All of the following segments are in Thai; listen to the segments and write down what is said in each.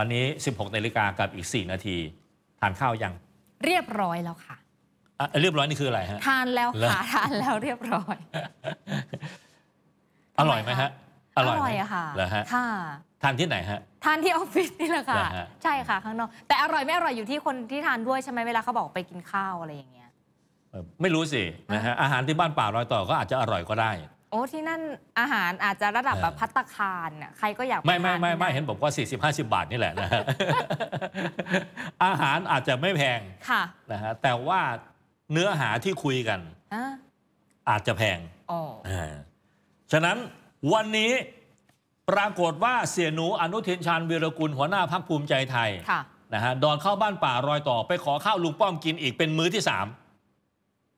อนนี้ 16นาฬิกากับอีก 4 นาที ทานข้าวยัง เรียบร้อยแล้วค่ะ เรียบร้อยนี่คืออะไรฮะ ทานแล้วค่ะ ทานแล้วเรียบร้อย อร่อยไหมฮะ อร่อยอะค่ะเหรอฮะค่ะ ทานที่ไหนฮะ ทานที่ออฟฟิศนี่แหละค่ะ ใช่ค่ะข้างนอก แต่อร่อยไม่อร่อยอยู่ที่คนที่ทานด้วยใช่ไหมเวลาเขาบอกไปกินข้าวอะไรอย่างเงี้ย ไม่รู้สินะฮะอาหารที่บ้านป่ารอยต่อ ก็อาจจะอร่อยก็ได้โอ้ที่นั่นอาหารอาจจะระดับแบบพัตคารเนี่ยใครก็อยากไม่ไม่ไม่ไม่เห็นบอกว่า40-50 บาทนี่แหละนะฮะอาหารอาจจะไม่แพง ค่ะนะฮะแต่ว่าเนื้อหาที่คุยกัน อาจจะแพงออ๋ฉะนั้นวันนี้ปรากฏว่าเสียหนูอนุทินชาญวีรกุลหัวหน้าพักภูมิใจไทยนะฮะดอนเข้าบ้านป่ารอยต่อไปขอข้าวลุงป้อมกินอีกเป็นมื้อที่สาม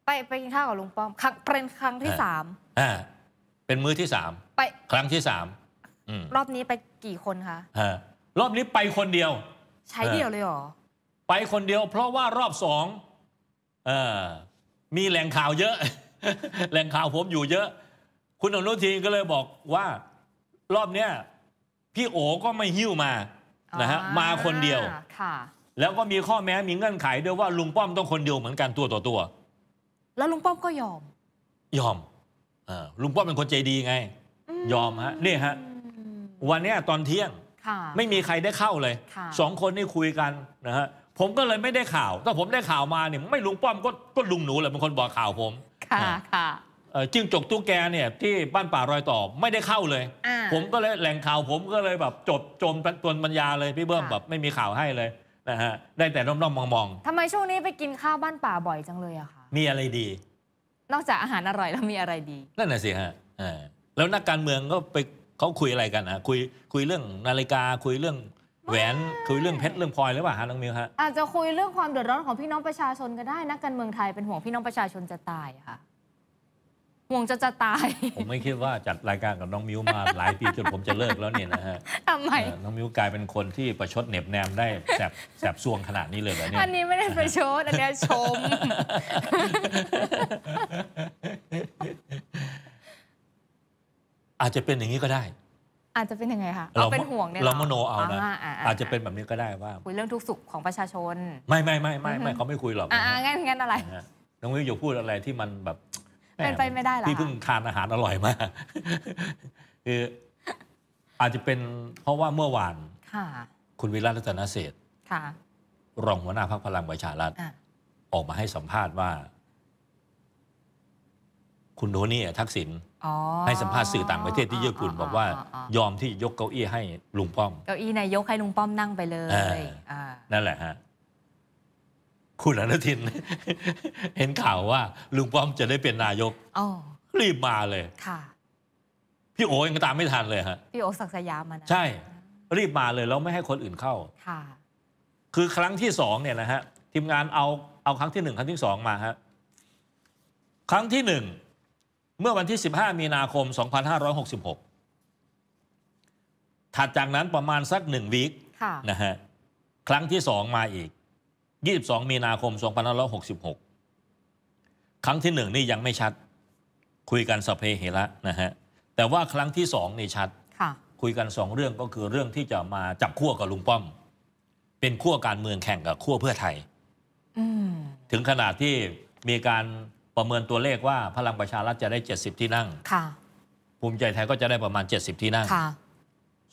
ไปไปกินข้าวกับลุงป้อมครั้งเป็นครั้งที่สามอ่าเป็นมื้อที่สามไปครั้งที่สามรอบนี้ไปกี่คนคะรอบนี้ไปคนเดียว ใช้เดียวเลยหรอไปคนเดียว เพราะว่ารอบสองมีแหล่งข่าวเยอะ แหล่งข่าวผมอยู่เยอะ คุณอนุทินก็เลยบอกว่า รอบเนี้ยพี่โอก็ไม่หิ้วมานะฮะ มาคนเดียวแล้วก็มีข้อแม้ มีเงื่อนไขด้วยว่า ลุงป้อมต้องคนเดียวเหมือนกันตัวต่อตัว แล้วลุงป้อมก็ยอม ยอมลุงป้อม เป็นคนใจดีไง ยอมฮะ นี่ฮะวันนี้ตอนเที่ยง ไม่มีใครได้เข้าเลยสองคนนี่คุยกันนะฮะผมก็เลยไม่ได้ข่าวถ้าผมได้ข่าวมาเนี่ยไม่ลุงป้อมก็ก็ลุงหนูแหละเป็นคนบอกข่าวผมค่ะค่ะจึงจกตู้แกเนี่ยที่บ้านป่ารอยต่อไม่ได้เข้าเลย ผมก็เลยแหล่งข่าวผมก็เลยแบบจบจมตัวบรัญญาเลยพี่เบิ้มแบบไม่มีข่าวให้เลยนะฮะได้แต่น้อมๆมองๆทำไมช่วงนี้ไปกินข้าวบ้านป่าบ่อยจังเลยอะคะมีอะไรดีนอกจากอาหารอร่อยแล้วมีอะไรดี นั่นแหะสิฮะแล้วนักการเมืองก็ไปเขาคุยอะไรกันฮะคุยคุยเรื่องนาฬิกา คุยเรื่องแหวน คุยเรื่องเพชรเรื่องพลอยหรือเปล่าฮะน้องมิวฮะอาจจะคุยเรื่องความเดือดร้อนของพี่น้องประชาชนก็ได้ นักการเมืองไทยเป็นห่วงพี่น้องประชาชนจะตายค่ะวงจะจะตาย ผมไม่คิดว่าจัดรายการกับน้องมิวมาหลายปีจนผมจะเลิกแล้วเนี่ยนะฮะทำไมน้องมิวกลายเป็นคนที่ประชดเหน็บแนมได้แสบแสบซวงขนาดนี้เลยเหรอเนี่ยอันนี้ไม่ได้ประชดอันนี้ชมอาจจะเป็นอย่างนี้ก็ได้ อาจจะเป็นยังไงคะเราเป็นห่วงเนี่ยเรามโนเอานะอาจจะเป็นแบบนี้ก็ได้ว่าคุยเรื่องทุกสุขของประชาชน ไม่ไม่ไม่ไม่ไม่เขาไม่คุยหรอกอ่างั้นงั้นอะไร น้องวิวอย่าพูดอะไรที่มันแบบเป็นไปไม่ได้หรอพี่เพิ่งทานอาหารอร่อยมาคืออาจจะเป็นเพราะว่าเมื่อวานคุณวิรัตรัตนเศษรองหัวหน้าพรรคพลังประชารัฐออกมาให้สัมภาษณ์ว่า คุณโทนี่ทักษิณให้สัมภาษณ์สื่อต่างประเทศที่ญี่ปุ่นบอกว่า ยอมที่ยกเก้าอี้ให้ลุงป้อม เก้าอี้นายกให้ลุงป้อมนั่งไปเลยนั่นแหละฮะคุณอนุทินเห็นข่าวว่า ลุงป้อมจะได้เป็นนายกรีบมาเลยค่ะพี่โอยังตามไม่ทันเลยฮะพี่โอศักสยามมานะใช่ รีบมาเลยแล้วไม่ให้คนอื่นเข้าค่ะคือครั้งที่สองเนี่ยนะฮะทีมงานเอาเอาครั้งที่หนึ่งครั้งที่สองมาฮะครั้งที่หนึ่ง เมื่อวันที่สิบห้ามีนาคมสสอองพันหห้้ารยกิบหกถัดจากนั้นประมาณสักหนึ่งวีคนะฮะครั้งที่สองมาอีก22มีนาคม2566 ครั้งที่หนึ่งนี่ยังไม่ชัด คุยกันสเพเหระนะฮะแต่ว่าครั้งที่สองนี่ชัดค่ะคุยกันสองเรื่องก็คือเรื่องที่จะมาจับขั้วกับลุงป้อม เป็นขั้วการเมืองแข่งกับขั้วเพื่อไทยถึงขนาดที่มีการประเมินตัวเลขว่าพลังประชารัฐจะได้ 70 ที่นั่งภูมิใจไทยก็จะได้ประมาณ 70 ที่นั่ง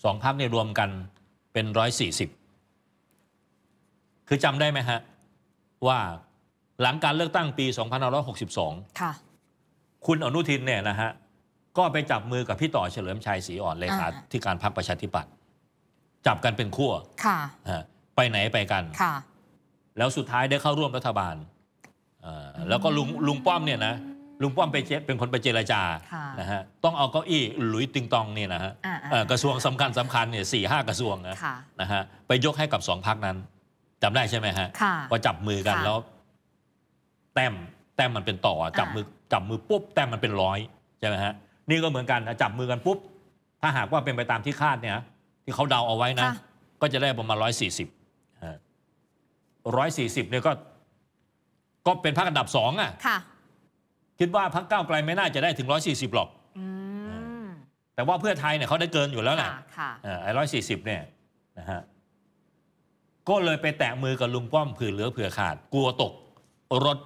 สองพักนี่รวมกันเป็น140คือจำได้ไหมฮะ ว่าหลังการเลือกตั้งปี 2562ค่ะคุณอนุทินเนี่ยนะฮะ ก็ไปจับมือกับพี่ต่อเฉลิมชัยศรีอ่อนเลขาธิการพรรคประชาธิปัตย์จับกันเป็นขั้วค่ะไปไหนไปกันค่ะแล้วสุดท้ายได้เข้าร่วมรัฐบาล แล้วก็ลุงลุงป้อมเนี่ยนะ ลุงป้อมไปเป็นคนไปเจรจานะฮะต้องเอาเก้าอี้หลุยติงตองเนี่ยนะฮะกระทรวงสำคัญสำคัญเนี่ยสี่ห้ากระทรวงนะนะฮะไปยกให้กับสองพักนั้นจำได้ใช่ไหมฮะว่าจับมือกันแล้ว แต้มแต้มมันเป็นต่อจับมือ จับมือปุ๊บแต้มมันเป็นร้อยใช่ไหมฮะ นี่ก็เหมือนกันจับมือกันปุ๊บ ถ้าหากว่าเป็นไปตามที่คาดเนี่ยที่เขาเดาเอาไว้นะ ก็จะได้ประมาณร้อยสี่สิบร้อยสี่สิบเนี่ยก็ ก็เป็นพักอันดับสองอ่ะคิดว่าพักก้าวไกลไม่น่าจะได้ถึงร้อยสี่สิบหรอกแต่ว่าเพื่อไทยเนี่ยเขาได้เกินอยู่แล้วแหละไอ้ร้อยสี่สิบเนี่ย นะฮะก็เลยไปแตะมือกับลุงป้อมผื่อเหลือเผื่อขาดกลัวตกรถ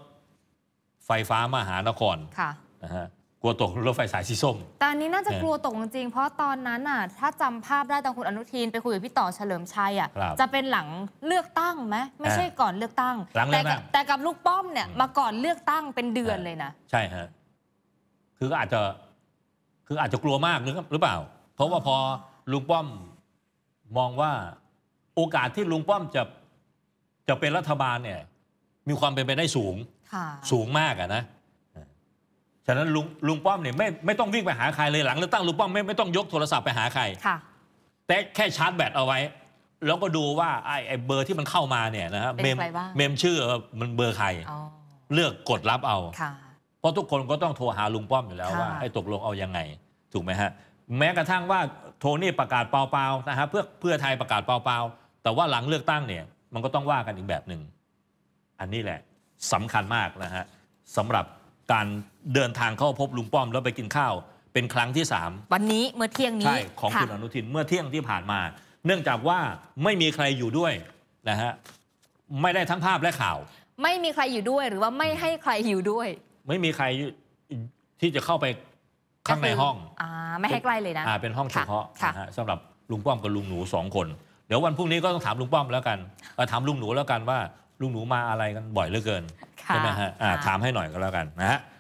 ไฟฟ้ามหานครค่ะนะฮะกลัวตกรถไฟสายสีส้มตอนนี้น่าจะกลัวตกจริง เพราะตอนนั้นอ่ะถ้าจำภาพได้ตอนคุณอนุทินไปคุยกับพี่ต่อเฉลิมชัยอ่ะจะเป็นหลังเลือกตั้งไหมไม่ใช่ก่อนเลือกตั้งหลังแต่แต่กับลูกป้อมเนี่ยมาก่อนเลือกตั้งเป็นเดือนเลยนะใช่ฮะคืออาจจะคืออาจจะกลัวมากหรือหรือเปล่าเพราะว่าพอลุงป้อมมองว่าโอกาสที่ลุงป้อมจะจะเป็นรัฐบาลเนี่ยมีความเป็นไปได้สูงสูงมากอะนะ ฉะนั้นลุงลุงป้อมเนี่ยไม่ไม่ต้องวิ่งไปหาใครเลยหลังเลือกตั้งลุงป้อมไม่ไม่ต้องยกโทรศัพท์ไปหาใครแต่แค่ชาร์จแบตเอาไว้ แล้วก็ดูว่าไอ้ไอ้เบอร์ที่มันเข้ามาเนี่ยนะฮะเมมเมมชื่อมันเบอร์ใครเลือกกดรับเอาเพราะทุกคนก็ต้องโทรหาลุงป้อมอยู่แล้วว่าให้ตกลงเอายังไง ถูกไหมฮะแม้กระทั่งว่าโทนี่ประกาศเปล่าๆนะฮะเพื่อเพื่อไทยประกาศเปล่าๆแต่ว่าหลังเลือกตั้งเนี่ยมันก็ต้องว่ากันอีกแบบหนึ่งอันนี้แหละสำคัญมากนะฮะสำหรับการเดินทางเข้าพบลุงป้อมแล้วไปกินข้าว เป็นครั้งที่3วันนี้เมื่อเที่ยงนี้ใช่ของคุณอนุทินเมื่อเที่ยงที่ผ่านมา เนื่องจากว่าไม่มีใครอยู่ด้วยนะฮะไม่ได้ทั้งภาพและข่าว ไม่มีใครอยู่ด้วย หรือว่าไม่ให้ใครอยู่ด้วย ไม่มีใครที่จะเข้าไปข้างในห้องอ่าไม่ให้ใกล้เลยนะอ่าเป็นห้องเฉพาะะะสำหรับลุงป้อมกับลุงหนูสองคนเดี๋ยววันพรุ่งนี้ก็ต้องถามลุงป้อมแล้วกัน ถามลุงหนูแล้วกันว่าลุงหนูมาอะไรกันบ่อยเหลือเกินใช่ไหมฮะถามให้หน่อยก็แล้วกันนะฮะ